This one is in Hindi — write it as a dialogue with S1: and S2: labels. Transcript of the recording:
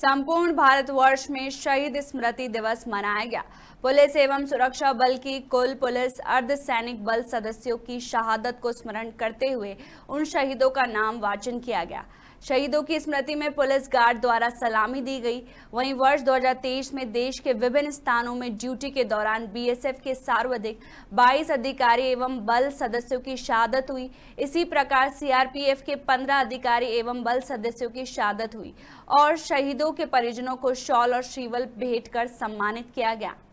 S1: संपूर्ण भारतवर्ष में शहीद स्मृति दिवस मनाया गया पुलिस एवं सुरक्षा बल की कुल पुलिस अर्धसैनिक बल सदस्यों की शहादत को स्मरण करते हुए उन शहीदों का नाम वाचन किया गया शहीदों की स्मृति में पुलिस गार्ड द्वारा सलामी दी गई वहीं वर्ष 2023 में देश के विभिन्न स्थानों में ड्यूटी के दौरान बीएसएफ के सर्वाधिक 22 अधिकारी एवं बल सदस्यों की शहादत हुई इसी प्रकार सीआरपीएफ के 15 अधिकारी एवं बल सदस्यों की शहादत हुई और शहीदों के परिजनों को शॉल और शिवल भेंट कर सम्मानित किया गया